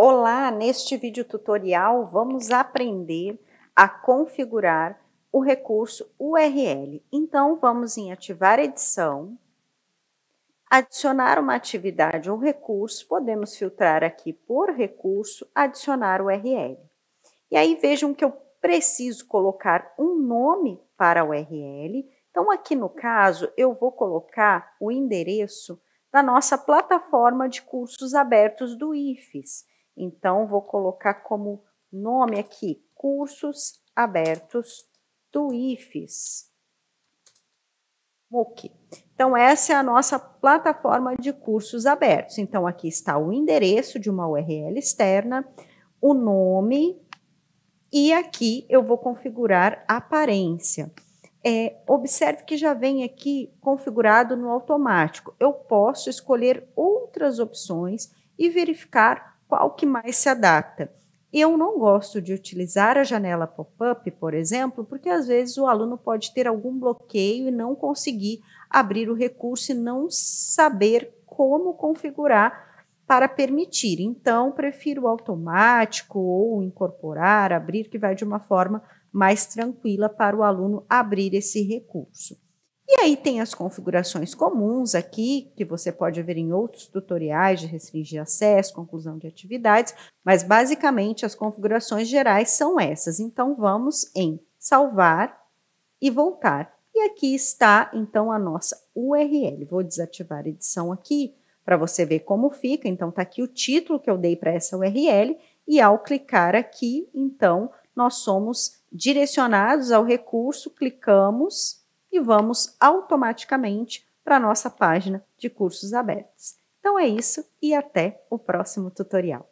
Olá, neste vídeo tutorial vamos aprender a configurar o recurso URL. Então, vamos em ativar edição, adicionar uma atividade ou recurso, podemos filtrar aqui por recurso, adicionar URL. E aí vejam que eu preciso colocar um nome para a URL. Então, aqui no caso, eu vou colocar o endereço da nossa plataforma de cursos abertos do IFES. Então, vou colocar como nome aqui, cursos abertos do IFES. MOOC. Então, essa é a nossa plataforma de cursos abertos. Então, aqui está o endereço de uma URL externa, o nome, e aqui eu vou configurar a aparência. É, observe que já vem aqui configurado no automático. Eu posso escolher outras opções e verificar qual que mais se adapta. Eu não gosto de utilizar a janela pop-up, por exemplo, porque às vezes o aluno pode ter algum bloqueio e não conseguir abrir o recurso e não saber como configurar para permitir. Então, prefiro automático ou incorporar, abrir, que vai de uma forma mais tranquila para o aluno abrir esse recurso. E aí tem as configurações comuns aqui, que você pode ver em outros tutoriais de restringir acesso, conclusão de atividades, mas basicamente as configurações gerais são essas. Então vamos em salvar e voltar. E aqui está então a nossa URL. Vou desativar a edição aqui para você ver como fica. Então está aqui o título que eu dei para essa URL e ao clicar aqui, então nós somos direcionados ao recurso, clicamos e vamos automaticamente para a nossa página de cursos abertos. Então é isso e até o próximo tutorial.